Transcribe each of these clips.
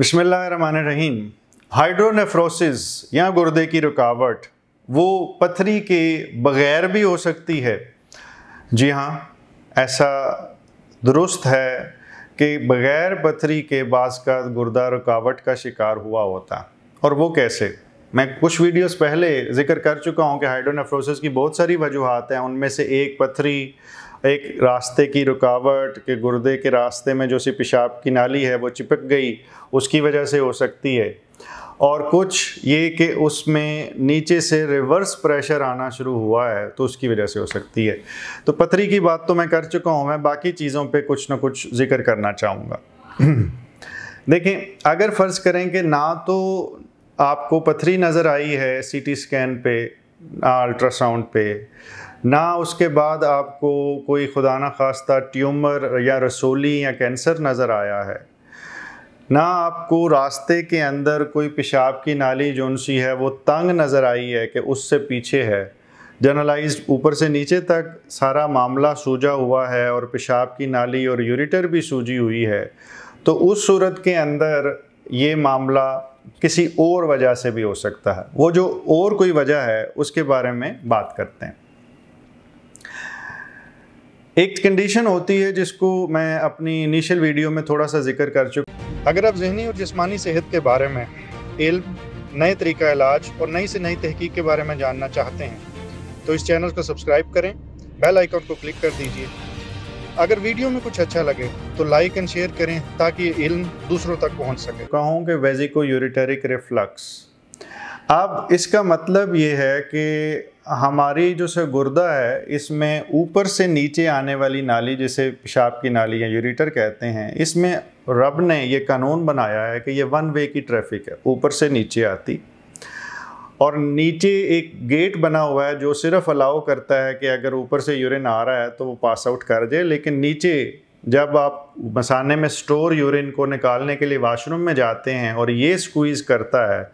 रहीम hydronephrosis या गुर्दे की रुकावट वो पथरी के बगैर भी हो सकती है जी हाँ ऐसा दुरुस्त है कि बगैर पथरी के बाद का गुर्दा रुकावट का शिकार हुआ होता और वो कैसे मैं कुछ वीडियोस पहले जिक्र कर चुका हूँ कि हाइड्रोनेफ्रोसिस की बहुत सारी वजूहत हैं उनमें से एक पथरी एक रास्ते की रुकावट के गुर्दे के रास्ते में जो सी पेशाब की नाली है वो चिपक गई उसकी वजह से हो सकती है और कुछ ये कि उसमें नीचे से रिवर्स प्रेशर आना शुरू हुआ है तो उसकी वजह से हो सकती है तो पथरी की बात तो मैं कर चुका हूँ मैं बाकी चीज़ों पे कुछ ना कुछ जिक्र करना चाहूँगा देखें अगर फ़र्ज़ करें कि ना तो आपको पथरी नज़र आई है सीटी स्कैन पे अल्ट्रासाउंड पे ना उसके बाद आपको कोई खुदा न खास्ता ट्यूमर या रसोली या कैंसर नज़र आया है ना आपको रास्ते के अंदर कोई पेशाब की नाली जो सी है वो तंग नज़र आई है कि उससे पीछे है जनरलाइज ऊपर से नीचे तक सारा मामला सूजा हुआ है और पेशाब की नाली और यूरिटर भी सूजी हुई है तो उस सूरत के अंदर ये मामला किसी और वजह से भी हो सकता है वो जो और कोई वजह है उसके बारे में बात करते हैं एक कंडीशन होती है जिसको मैं अपनी इनिशियल वीडियो में थोड़ा सा जिक्र कर चुका अगर आप जहनी और जिसमानी सेहत के बारे में इल्म नए तरीका इलाज और नई से नई तहकीक के बारे में जानना चाहते हैं तो इस चैनल को सब्सक्राइब करें बेल आइकॉन को क्लिक कर दीजिए अगर वीडियो में कुछ अच्छा लगे तो लाइक एंड शेयर करें ताकि इल्म दूसरों तक पहुंच सके कहूँ कि वेजिको यूरिटरिक रिफ्लक्स अब इसका मतलब ये है कि हमारी जो से गुर्दा है इसमें ऊपर से नीचे आने वाली नाली जिसे पेशाब की नाली या यूरिटर कहते हैं इसमें रब ने ये कानून बनाया है कि ये वन वे की ट्रैफिक है ऊपर से नीचे आती और नीचे एक गेट बना हुआ है जो सिर्फ अलाउ करता है कि अगर ऊपर से यूरिन आ रहा है तो वो पास आउट कर जाए लेकिन नीचे जब आप मसाने में स्टोर यूरिन को निकालने के लिए वाशरूम में जाते हैं और ये स्क्वीज़ करता है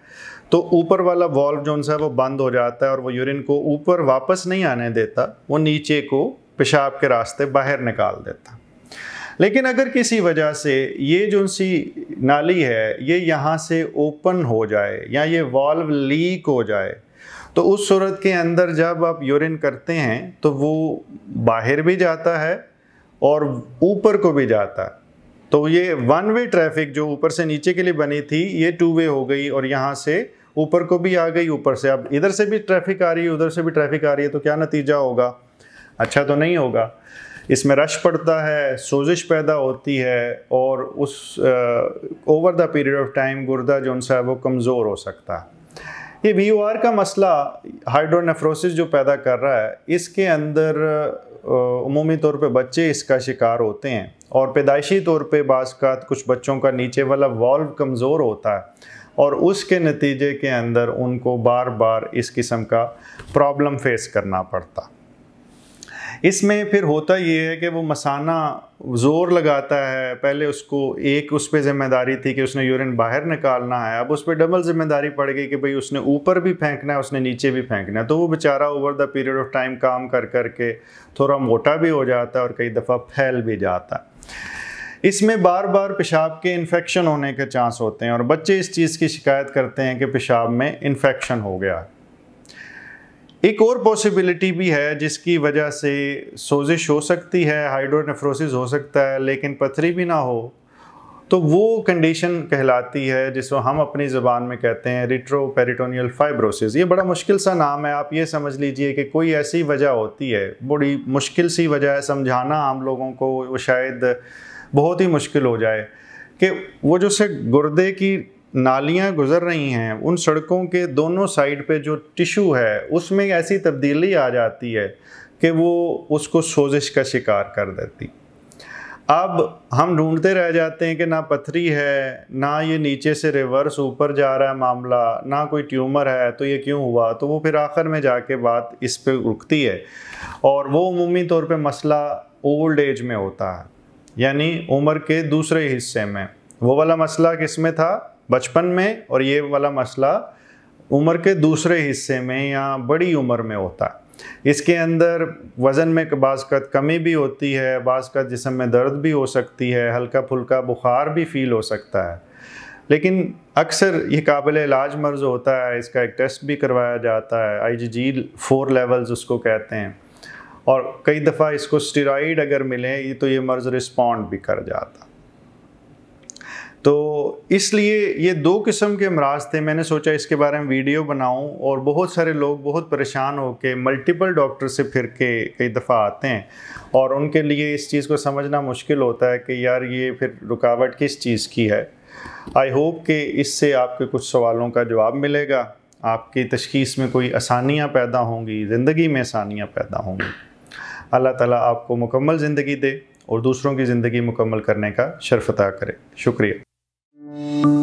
तो ऊपर वाला वॉल्व जो सा है वो बंद हो जाता है और वो यूरिन को ऊपर वापस नहीं आने देता वो नीचे को पेशाब के रास्ते बाहर निकाल देता लेकिन अगर किसी वजह से ये जो सी नाली है ये यहाँ से ओपन हो जाए या ये वॉल्व लीक हो जाए तो उस सूरत के अंदर जब आप यूरिन करते हैं तो वो बाहर भी जाता है और ऊपर को भी जाता है तो ये वन वे ट्रैफिक जो ऊपर से नीचे के लिए बनी थी ये टू वे हो गई और यहाँ से ऊपर को भी आ गई ऊपर से अब इधर से भी ट्रैफिक आ रही है उधर से भी ट्रैफिक आ रही है तो क्या नतीजा होगा अच्छा तो नहीं होगा इसमें रश पड़ता है सोजिश पैदा होती है और उस over the period of time गुर्दा जो उनसे है वो कमज़ोर हो सकता है ये वी का मसला हाइड्रोनेफ्रोसिस जो पैदा कर रहा है इसके अंदर अमूमी तौर पे बच्चे इसका शिकार होते हैं और पैदाइशी तौर पे बाज़ कुछ बच्चों का नीचे वाला वॉल्व कमज़ोर होता है और उसके नतीजे के अंदर उनको बार बार इस किस्म का प्रॉब्लम फेस करना पड़ता इसमें फिर होता ये है कि वो मसाना ज़ोर लगाता है पहले उसको एक उस पर ज़िम्मेदारी थी कि उसने यूरिन बाहर निकालना है अब उस पर डबल ज़िम्मेदारी पड़ गई कि भाई उसने ऊपर भी फेंकना है उसने नीचे भी फेंकना है तो वो बेचारा over the period of time काम कर कर के थोड़ा मोटा भी हो जाता है और कई दफ़ा फैल भी जाता है इसमें बार बार पेशाब के इन्फेक्शन होने के चांस होते हैं और बच्चे इस चीज़ की शिकायत करते हैं कि पेशाब में इन्फेक्शन हो गया एक और पॉसिबिलिटी भी है जिसकी वजह से सोजिश हो सकती है हाइड्रोनेफ्रोसिस हो सकता है लेकिन पथरी भी ना हो तो वो कंडीशन कहलाती है जिसको हम अपनी ज़बान में कहते हैं रिट्रोपेरिटोनियल फाइब्रोसिस ये बड़ा मुश्किल सा नाम है आप ये समझ लीजिए कि कोई ऐसी वजह होती है बड़ी मुश्किल सी वजह है समझाना हम लोगों को वो शायद बहुत ही मुश्किल हो जाए कि वो जो से गुर्दे की नालियाँ गुजर रही हैं उन सड़कों के दोनों साइड पे जो टिशू है उसमें ऐसी तब्दीली आ जाती है कि वो उसको सोजिश का शिकार कर देती अब हम ढूंढते रह जाते हैं कि ना पथरी है ना ये नीचे से रिवर्स ऊपर जा रहा है मामला ना कोई ट्यूमर है तो ये क्यों हुआ तो वो फिर आखिर में जाके बात इस पर रुकती है और वो अमूमी तौर पे मसला ओल्ड एज में होता है यानी उम्र के दूसरे हिस्से में वो वाला मसला किस में था बचपन में और ये वाला मसला उम्र के दूसरे हिस्से में या बड़ी उम्र में होता है इसके अंदर वज़न में बाज़ का कमी भी होती है बाज़ का जिसम में दर्द भी हो सकती है हल्का फुल्का बुखार भी फील हो सकता है लेकिन अक्सर ये काबिल इलाज मर्ज़ होता है इसका एक टेस्ट भी करवाया जाता है आई जी जी फोर लेवल्स उसको कहते हैं और कई दफ़ा इसको स्टेरॉइड अगर मिले ये तो ये मर्ज़ रिस्पॉन्ड भी कर जाता तो इसलिए ये दो किस्म के अमराज थे मैंने सोचा इसके बारे में वीडियो बनाऊं और बहुत सारे लोग बहुत परेशान होकर मल्टीपल डॉक्टर से फिर के कई दफ़ा आते हैं और उनके लिए इस चीज़ को समझना मुश्किल होता है कि यार ये फिर रुकावट किस चीज़ की है आई होप कि इससे आपके कुछ सवालों का जवाब मिलेगा आपकी तशखीस में कोई आसानियाँ पैदा होंगी ज़िंदगी में आसानियाँ पैदा होंगी अल्लाह ताला आपको मुकम्मल ज़िंदगी दे और दूसरों की ज़िंदगी मुकम्मल करने का शरफता करे शुक्रिया